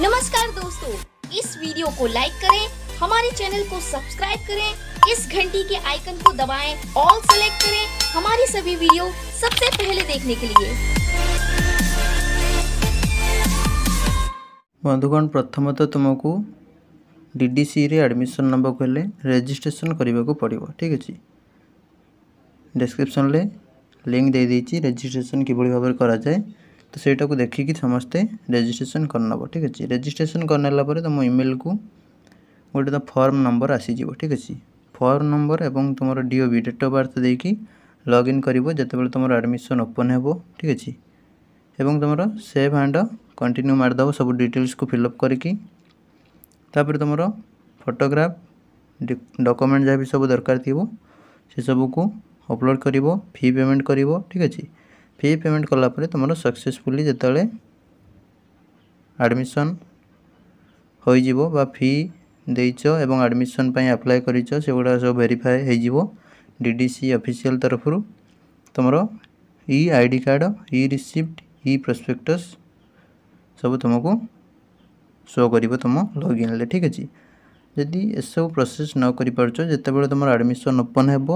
नमस्कार दोस्तों इस वीडियो को लाइक करें हमारे चैनल को सब्सक्राइब करें इस घंटी के आइकन को दबाएं ऑल सेलेक्ट करें हमारी सभी वीडियो सबसे पहले देखने के लिए बंधुगण प्रथम तो तुमको डीडीसी रे एडमिशन नंबर को ले रजिस्ट्रेशन करने को पड़ो ठीक अच्छे डेस्क्रिप्सन लिंक दे देती रेजिस्ट्रेशन किभ भाव कराए তো ସେଇଟାକୁ ଦେଖିକି ସମସ୍ତେ ରେଜିଷ୍ଟ୍ରେସନ୍ କରିନେବ ଠିକ୍ ଅଛି ରେଜିଷ୍ଟ୍ରେସନ୍ କରିନେଲା ପରେ ତୁମ ଇମେଲ୍କୁ ଗୋଟେ ତ ଫର୍ମ ନମ୍ବର ଆସିଯିବ ଠିକ୍ ଅଛି ଫର୍ମ ନମ୍ବର ଏବଂ ତୁମର ଡିଓବି ଡେଟ୍ ଅଫ୍ ବାର୍ଥ ଦେଇକି ଲଗ୍ଇନ୍ କରିବ ଯେତେବେଳେ ତୁମର ଆଡ଼ମିସନ୍ ଓପନ୍ ହେବ ଠିକ୍ ଅଛି ଏବଂ ତୁମର ସେଭ୍ ଆଣ୍ଡ କଣ୍ଟିନ୍ୟୁ ମାରିଦେବ ସବୁ ଡିଟେଲ୍ସକୁ ଫିଲ୍ଅପ୍ କରିକି ତାପରେ ତୁମର ଫଟୋଗ୍ରାଫ ଡକୁମେଣ୍ଟ ଯାହା ବି ସବୁ ଦରକାର ଥିବ ସେସବୁକୁ ଅପଲୋଡ଼ କରିବ ଫି ପେମେଣ୍ଟ କରିବ ଠିକ୍ ଅଛି ফি পেমেন্ট কলাপরে তোমার সকসেসফুলি যেতবে আডমিশন হয়ে যাব বা ফি ଦେଇଛ ଏବଂ ଆଡ଼ମିସନ୍ ପାଇଁ ଆପ୍ଲାଏ କରିଛ ସେଗୁଡ଼ା ସବୁ ଭେରିଫାଏ ହୋଇଯିବ ଡି ଡି ସି ଅଫିସିଆଲ୍ ତରଫରୁ ତୁମର e I D card e receipt e prospectus ସବୁ ତୁମକୁ ଶୋ କରିବ ତୁମ ଲଗ୍ଇନ୍ରେ ଠିକ୍ ଅଛି ଯଦି ଏସବୁ ପ୍ରୋସେସ୍ ନ କରିପାରୁଛ ଯେତେବେଳେ ତୁମର ଆଡ଼ମିସନ୍ ଓପନ୍ ହେବ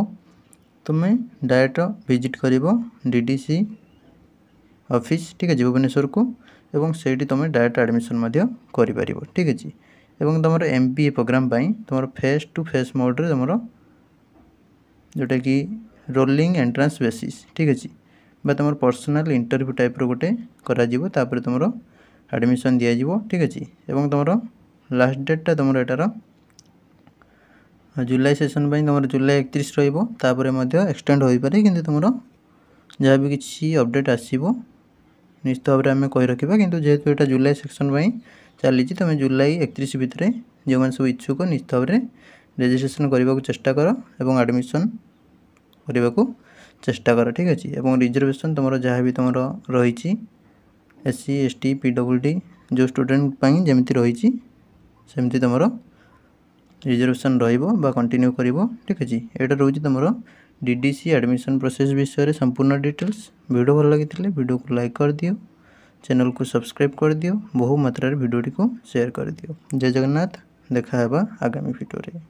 ତୁମେ ଡାଇରେକ୍ଟ ଭିଜିଟ୍ କରିବ ଡି ଡି ସି ଅଫିସ୍ ଠିକ୍ ଅଛି ଭୁବନେଶ୍ୱରକୁ ଏବଂ ସେଇଠି ତୁମେ ଡାଇରେକ୍ଟ ଆଡ଼ମିସନ୍ ମଧ୍ୟ କରିପାରିବ ଠିକ୍ ଅଛି ଏବଂ ତୁମର ଏମ୍ ବି ଏ ପ୍ରୋଗ୍ରାମ୍ ପାଇଁ ତୁମର ଫେସ୍ ଟୁ ଫେସ୍ ମୋଡ଼୍ରେ ତୁମର ଯେଉଁଟାକି ରୋଲିଂ ଏଣ୍ଟ୍ରାନ୍ସ ବେସିସ୍ ଠିକ୍ ଅଛି ବା ତୁମର ପର୍ସନାଲ୍ ଇଣ୍ଟରଭ୍ୟୁ ଟାଇପ୍ର ଗୋଟେ କରାଯିବ ତାପରେ ତୁମର ଆଡ଼ମିସନ୍ ଦିଆଯିବ ଠିକ୍ ଅଛି ଏବଂ ତୁମର ଲାଷ୍ଟ ଡେଟ୍ଟା ତୁମର ଏଟାର ଜୁଲାଇ ସେସନ୍ ପାଇଁ ତୁମର ଜୁଲାଇ ଏକତିରିଶ ରହିବ ତାପରେ ମଧ୍ୟ ଏକ୍ସଟେଣ୍ଡ ହୋଇପାରେ କିନ୍ତୁ ତୁମର ଯାହା ବି କିଛି ଅପଡ଼େଟ୍ ଆସିବ ନିଶ୍ଚିତ ଭାବରେ ଆମେ କହି ରଖିବା କିନ୍ତୁ ଯେହେତୁ ଏଇଟା ଜୁଲାଇ ସେକ୍ସନ୍ ପାଇଁ ଚାଲିଛି ତୁମେ ଜୁଲାଇ ଏକତିରିଶ ଭିତରେ ଯେଉଁମାନେ ସବୁ ଇଚ୍ଛୁକ ନିଶ୍ଚିତ ଭାବରେ ରେଜିଷ୍ଟ୍ରେସନ୍ କରିବାକୁ ଚେଷ୍ଟା କର ଏବଂ ଆଡ଼ମିସନ୍ କରିବାକୁ ଚେଷ୍ଟା କର ଠିକ୍ ଅଛି ଏବଂ ରିଜର୍ଭେସନ୍ ତୁମର ଯାହା ବି ତୁମର ରହିଛି S C S T P W D ଯେଉଁ ଷ୍ଟୁଡ଼େଣ୍ଟ ପାଇଁ ଯେମିତି ରହିଛି ସେମିତି ତୁମର ରିଜର୍ଭେସନ୍ ରହିବ ବା କଣ୍ଟିନ୍ୟୁ କରିବ ଠିକ୍ ଅଛି ଏଇଟା ରହୁଛି ତୁମର ଡିଡିସି ଆଡ଼ମିସନ୍ ପ୍ରୋସେସ୍ ବିଷୟରେ ସମ୍ପୂର୍ଣ୍ଣ ଡିଟେଲ୍ସ ଭିଡ଼ିଓ ଭଲ ଲାଗିଥିଲେ ଭିଡ଼ିଓକୁ ଲାଇକ୍ କରିଦିଅ ଚ୍ୟାନେଲ୍କୁ ସବସ୍କ୍ରାଇବ୍ କରିଦିଅ ବହୁ ମାତ୍ରାରେ ଭିଡ଼ିଓଟିକୁ ସେୟାର କରିଦିଅ ଜୟ ଜଗନ୍ନାଥ ଦେଖା ହେବା ଆଗାମୀ ଭିଡ଼ିଓରେ